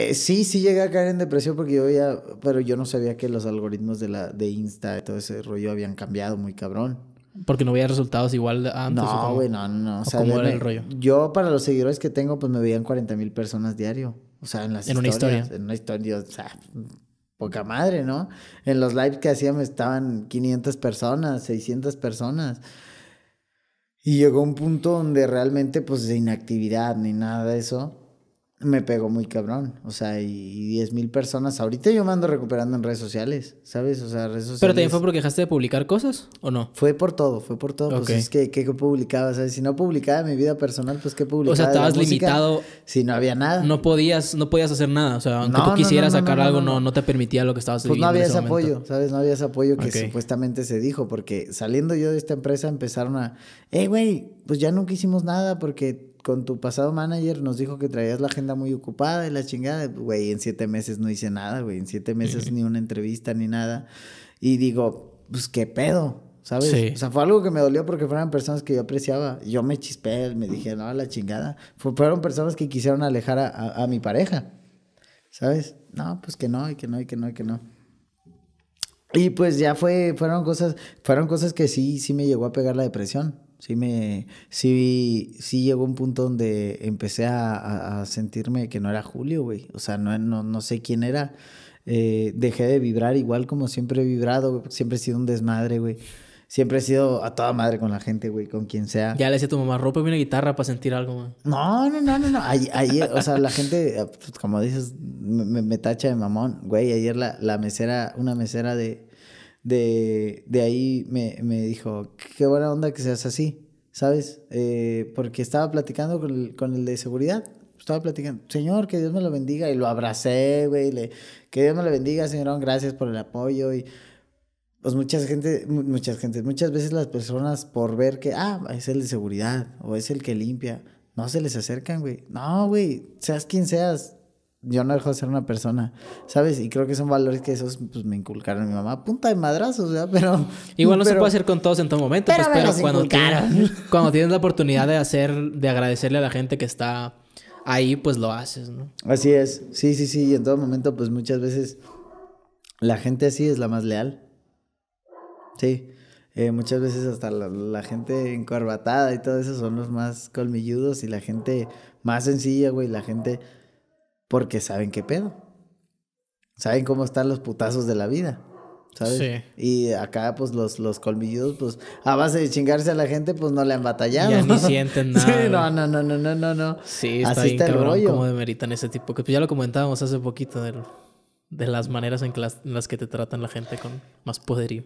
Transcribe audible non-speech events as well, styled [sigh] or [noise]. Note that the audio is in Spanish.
Eh, sí, sí llegué a caer en depresión porque yo ya, pero yo no sabía que los algoritmos de la de Insta y todo ese rollo habían cambiado muy cabrón. Porque no veía resultados igual antes. No, güey, no, no. O, sea, ¿Cómo era el rollo? Yo, para los seguidores que tengo, pues me veían 40 mil personas diario. O sea, en las en Una historia. En una historia. O sea, poca madre, ¿no? En los lives que me estaban 500 personas, 600 personas. Y llegó un punto donde realmente, pues, de inactividad ni nada de eso me pegó muy cabrón. O sea, y 10 mil personas. Ahorita yo me ando recuperando en redes sociales, ¿sabes? O sea, redes sociales. ¿Pero también fue porque dejaste de publicar cosas o no? Fue por todo, fue por todo. Pues es que, ¿qué publicaba? ¿Sabes? Si no publicaba mi vida personal, pues ¿qué publicaba? O sea, estabas limitado. Si no había nada. No podías, no podías hacer nada. O sea, aunque tú quisieras sacar algo, no, no, te permitía lo que estabas haciendo. Pues no había ese, apoyo, ¿sabes? No había ese apoyo que supuestamente se dijo. Porque saliendo yo de esta empresa empezaron a, Ey, güey, pues ya nunca hicimos nada porque con tu pasado manager nos dijo que traías la agenda muy ocupada y la chingada. Güey, en siete meses no hice nada, güey. En siete meses ni una entrevista ni nada. Y digo, pues qué pedo, ¿sabes? O sea, fue algo que me dolió porque fueron personas que yo apreciaba. Yo me chispé, me dije, no, la chingada. Fueron personas que quisieron alejar a, mi pareja, ¿sabes? No, pues que no, y que no, y que no, y que no. Y pues ya fue, fueron cosas, fueron cosas que sí, sí me llegó a pegar la depresión. Sí, me, sí, sí llegó un punto donde empecé a, sentirme que no era Julio, güey. O sea, no, no, no sé quién era. Eh, dejé de vibrar igual como siempre he vibrado, siempre he sido un desmadre, güey. Siempre he sido a toda madre con la gente, güey, con quien sea. Ya le decía a tu mamá, ropa y una guitarra para sentir algo, güey. No, no, no, no, no. o sea, la gente, pues, como dices, me, tacha de mamón. Güey, ayer la mesera, una mesera de, de, de ahí me, dijo, qué buena onda que seas así, ¿sabes? Eh, porque estaba platicando con el, de seguridad estaba platicando, Señor, que Dios me lo bendiga, y lo abracé, güey, que Dios me lo bendiga, Señor, gracias por el apoyo, y pues mucha gente, muchas gente, muchas veces las personas por ver que, ah, es el de seguridad, o es el que limpia, no se les acercan, güey, no, güey, seas quien seas, yo no dejo de ser una persona, ¿sabes? Y creo que son valores que esos pues, me inculcaron mi mamá. Punta de madrazos, ¿verdad? Pero. Igual no se puede hacer con todos en todo momento, pues, pero, cuando, tienes, [laughs] cuando tienes la oportunidad de hacer, de agradecerle a la gente que está ahí, pues lo haces, ¿no? Así es. Sí, sí, sí. Y en todo momento, pues muchas veces la gente así es la más leal. Sí. Eh, muchas veces hasta la, gente encorbatada y todo eso son los más colmilludos y la gente más sencilla, güey. La gente porque saben qué pedo. Saben cómo están los putazos de la vida. ¿Sabes? Y acá, pues, los, los colmilludos, pues, a base de chingarse a la gente, pues no le han batallado. Ya ¿no? ni [laughs] sienten nada. no, no, no, no, no, no, Sí, está Así bien, está el cabrón, cómo demeritan ese tipo. Que pues ya lo comentábamos hace poquito de las maneras en, las, en las que te tratan la gente con más poderío.